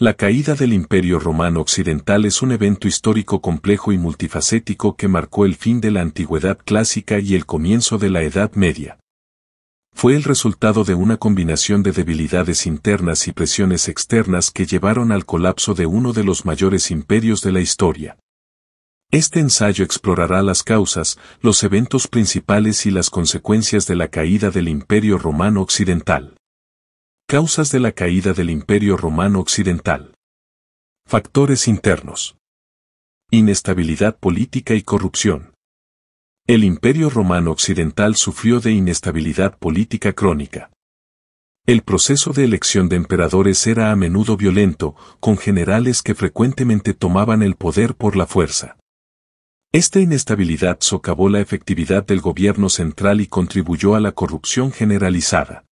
La caída del Imperio Romano Occidental es un evento histórico complejo y multifacético que marcó el fin de la Antigüedad Clásica y el comienzo de la Edad Media. Fue el resultado de una combinación de debilidades internas y presiones externas que llevaron al colapso de uno de los mayores imperios de la historia. Este ensayo explorará las causas, los eventos principales y las consecuencias de la caída del Imperio Romano Occidental. Causas de la caída del Imperio Romano Occidental. Factores internos. Inestabilidad política y corrupción. El Imperio Romano Occidental sufrió de inestabilidad política crónica. El proceso de elección de emperadores era a menudo violento, con generales que frecuentemente tomaban el poder por la fuerza. Esta inestabilidad socavó la efectividad del gobierno central y contribuyó a la corrupción generalizada.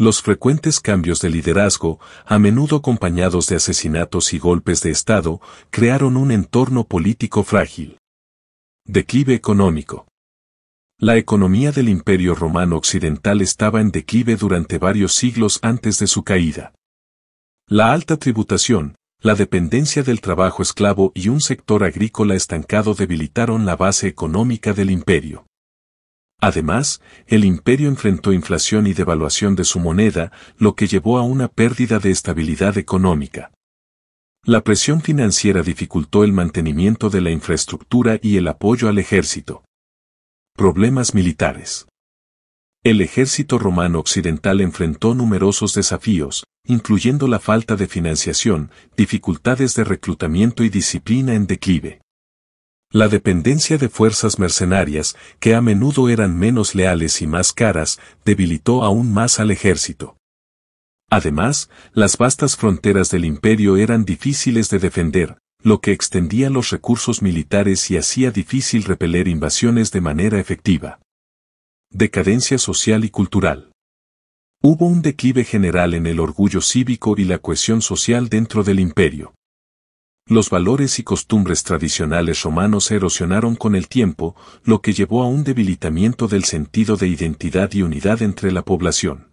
Los frecuentes cambios de liderazgo, a menudo acompañados de asesinatos y golpes de Estado, crearon un entorno político frágil. Declive económico. La economía del Imperio Romano Occidental estaba en declive durante varios siglos antes de su caída. La alta tributación, la dependencia del trabajo esclavo y un sector agrícola estancado debilitaron la base económica del imperio. Además, el imperio enfrentó inflación y devaluación de su moneda, lo que llevó a una pérdida de estabilidad económica. La presión financiera dificultó el mantenimiento de la infraestructura y el apoyo al ejército. Problemas militares. El ejército romano occidental enfrentó numerosos desafíos, incluyendo la falta de financiación, dificultades de reclutamiento y disciplina en declive. La dependencia de fuerzas mercenarias, que a menudo eran menos leales y más caras, debilitó aún más al ejército. Además, las vastas fronteras del imperio eran difíciles de defender, lo que extendía los recursos militares y hacía difícil repeler invasiones de manera efectiva. Decadencia social y cultural. Hubo un declive general en el orgullo cívico y la cohesión social dentro del imperio. Los valores y costumbres tradicionales romanos erosionaron con el tiempo, lo que llevó a un debilitamiento del sentido de identidad y unidad entre la población.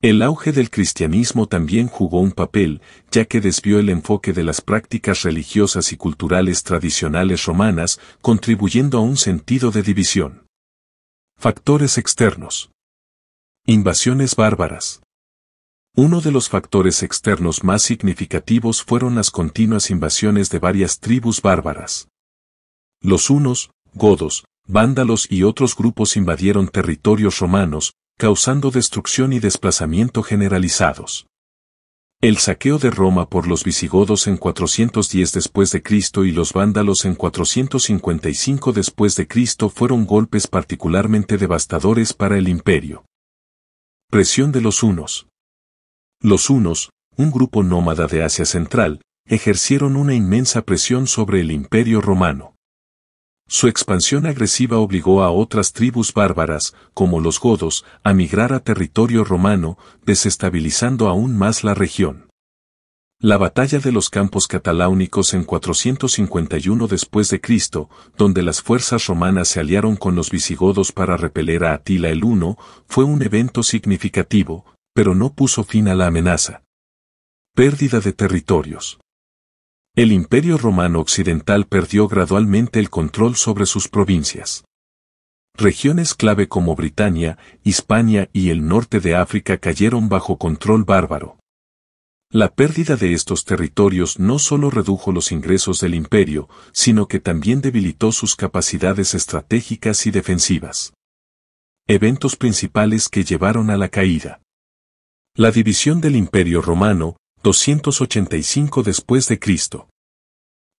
El auge del cristianismo también jugó un papel, ya que desvió el enfoque de las prácticas religiosas y culturales tradicionales romanas, contribuyendo a un sentido de división. Factores externos. Invasiones bárbaras. Uno de los factores externos más significativos fueron las continuas invasiones de varias tribus bárbaras. Los hunos, godos, vándalos y otros grupos invadieron territorios romanos, causando destrucción y desplazamiento generalizados. El saqueo de Roma por los visigodos en 410 después de Cristo y los vándalos en 455 después de Cristo fueron golpes particularmente devastadores para el imperio. Presión de los unos. Los hunos, un grupo nómada de Asia Central, ejercieron una inmensa presión sobre el imperio romano. Su expansión agresiva obligó a otras tribus bárbaras, como los godos, a migrar a territorio romano, desestabilizando aún más la región. La batalla de los campos cataláunicos en 451 d.C., donde las fuerzas romanas se aliaron con los visigodos para repeler a Atila el I, fue un evento significativo, pero no puso fin a la amenaza. Pérdida de territorios. El Imperio Romano Occidental perdió gradualmente el control sobre sus provincias. Regiones clave como Britania, Hispania y el norte de África cayeron bajo control bárbaro. La pérdida de estos territorios no solo redujo los ingresos del imperio, sino que también debilitó sus capacidades estratégicas y defensivas. Eventos principales que llevaron a la caída. La división del Imperio Romano, 285 después de Cristo.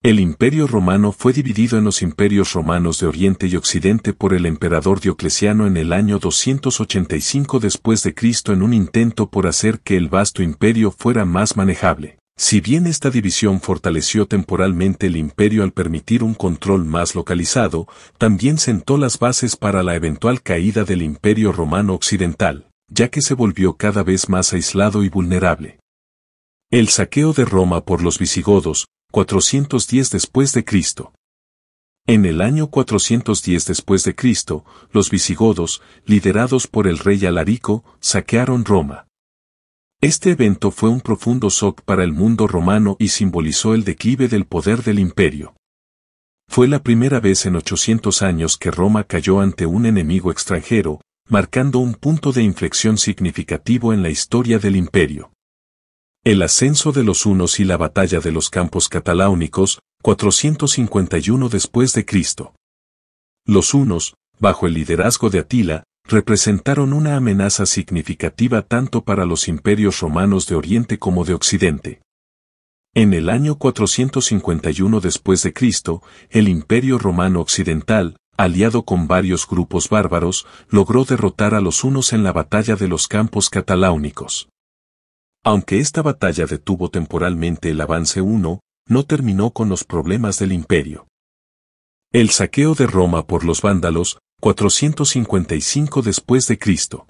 El Imperio Romano fue dividido en los imperios romanos de Oriente y Occidente por el emperador Diocleciano en el año 285 después de Cristo en un intento por hacer que el vasto imperio fuera más manejable. Si bien esta división fortaleció temporalmente el imperio al permitir un control más localizado, también sentó las bases para la eventual caída del imperio romano occidental ya que se volvió cada vez más aislado y vulnerable. El saqueo de Roma por los visigodos, 410 después de Cristo. En el año 410 después de Cristo, los visigodos, liderados por el rey Alarico, saquearon Roma. Este evento fue un profundo shock para el mundo romano y simbolizó el declive del poder del imperio. Fue la primera vez en 800 años que Roma cayó ante un enemigo extranjero, marcando un punto de inflexión significativo en la historia del imperio. El ascenso de los hunos y la batalla de los campos cataláunicos, 451 después de Cristo. Los hunos, bajo el liderazgo de Atila, representaron una amenaza significativa tanto para los imperios romanos de Oriente como de Occidente. En el año 451 después de Cristo, el Imperio Romano Occidental, aliado con varios grupos bárbaros, logró derrotar a los unos en la batalla de los campos cataláunicos. Aunque esta batalla detuvo temporalmente el avance uno, no terminó con los problemas del imperio. El saqueo de Roma por los vándalos, 455 después de Cristo.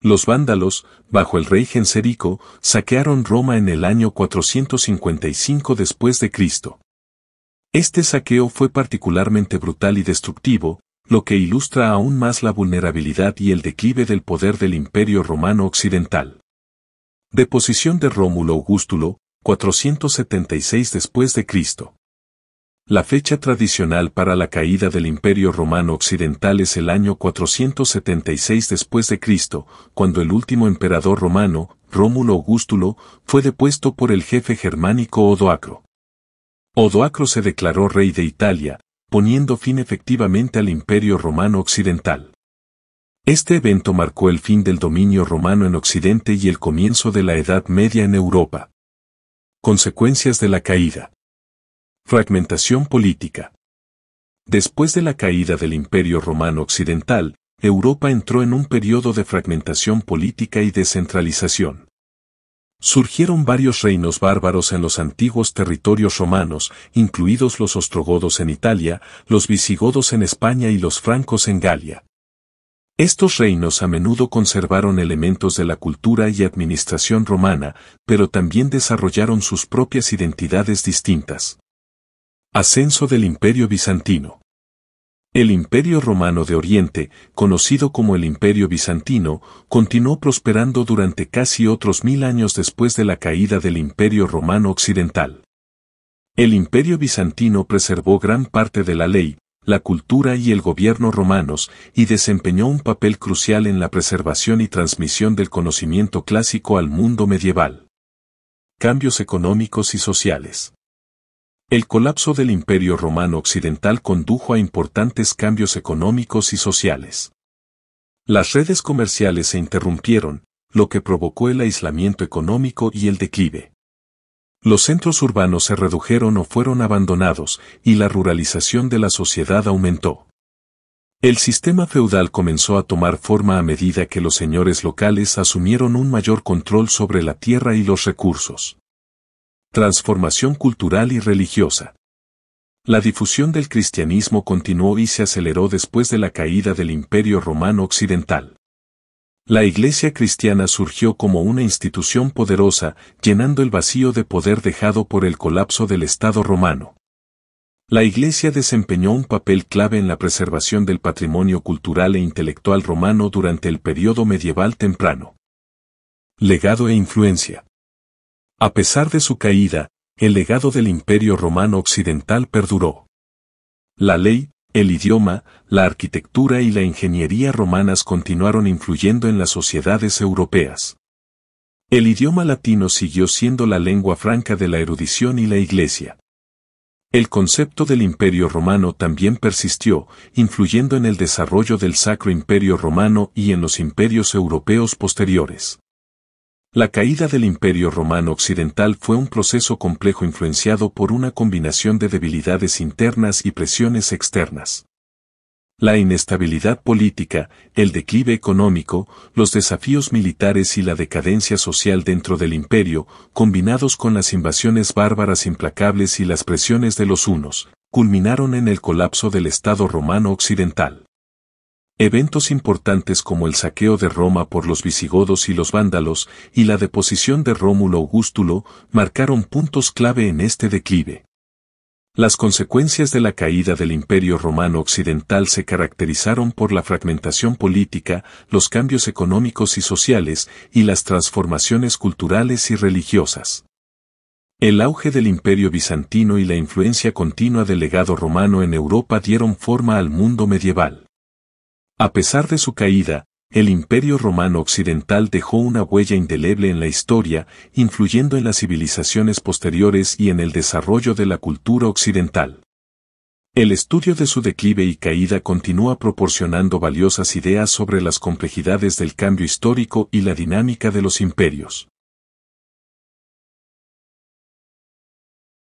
Los vándalos, bajo el rey Genserico, saquearon Roma en el año 455 después de Cristo. Este saqueo fue particularmente brutal y destructivo, lo que ilustra aún más la vulnerabilidad y el declive del poder del Imperio Romano Occidental. Deposición de Rómulo Augustulo, 476 después de La fecha tradicional para la caída del Imperio Romano Occidental es el año 476 después de cuando el último emperador romano, Rómulo Augustulo, fue depuesto por el jefe germánico Odoacro. Odoacro se declaró rey de Italia, poniendo fin efectivamente al Imperio Romano Occidental. Este evento marcó el fin del dominio romano en Occidente y el comienzo de la Edad Media en Europa. Consecuencias de la caída. Fragmentación política. Después de la caída del Imperio Romano Occidental, Europa entró en un periodo de fragmentación política y descentralización. Surgieron varios reinos bárbaros en los antiguos territorios romanos, incluidos los ostrogodos en Italia, los visigodos en España y los francos en Galia. Estos reinos a menudo conservaron elementos de la cultura y administración romana, pero también desarrollaron sus propias identidades distintas. Ascenso del Imperio Bizantino el Imperio Romano de Oriente, conocido como el Imperio Bizantino, continuó prosperando durante casi otros mil años después de la caída del Imperio Romano Occidental. El Imperio Bizantino preservó gran parte de la ley, la cultura y el gobierno romanos y desempeñó un papel crucial en la preservación y transmisión del conocimiento clásico al mundo medieval. Cambios económicos y sociales. El colapso del Imperio Romano Occidental condujo a importantes cambios económicos y sociales. Las redes comerciales se interrumpieron, lo que provocó el aislamiento económico y el declive. Los centros urbanos se redujeron o fueron abandonados y la ruralización de la sociedad aumentó. El sistema feudal comenzó a tomar forma a medida que los señores locales asumieron un mayor control sobre la tierra y los recursos. Transformación cultural y religiosa. La difusión del cristianismo continuó y se aceleró después de la caída del Imperio Romano Occidental. La Iglesia cristiana surgió como una institución poderosa, llenando el vacío de poder dejado por el colapso del Estado romano. La Iglesia desempeñó un papel clave en la preservación del patrimonio cultural e intelectual romano durante el periodo medieval temprano. Legado e influencia. A pesar de su caída, el legado del Imperio Romano Occidental perduró. La ley, el idioma, la arquitectura y la ingeniería romanas continuaron influyendo en las sociedades europeas. El idioma latino siguió siendo la lengua franca de la erudición y la iglesia. El concepto del imperio romano también persistió, influyendo en el desarrollo del Sacro Imperio Romano y en los imperios europeos posteriores. La caída del Imperio Romano Occidental fue un proceso complejo influenciado por una combinación de debilidades internas y presiones externas. La inestabilidad política, el declive económico, los desafíos militares y la decadencia social dentro del imperio, combinados con las invasiones bárbaras implacables y las presiones de los unos, culminaron en el colapso del Estado romano occidental. Eventos importantes como el saqueo de Roma por los visigodos y los vándalos y la deposición de Rómulo Augustulo marcaron puntos clave en este declive. Las consecuencias de la caída del Imperio Romano Occidental se caracterizaron por la fragmentación política, los cambios económicos y sociales y las transformaciones culturales y religiosas. El auge del Imperio Bizantino y la influencia continua del legado romano en Europa dieron forma al mundo medieval. A pesar de su caída, el Imperio Romano Occidental dejó una huella indeleble en la historia, influyendo en las civilizaciones posteriores y en el desarrollo de la cultura occidental. El estudio de su declive y caída continúa proporcionando valiosas ideas sobre las complejidades del cambio histórico y la dinámica de los imperios.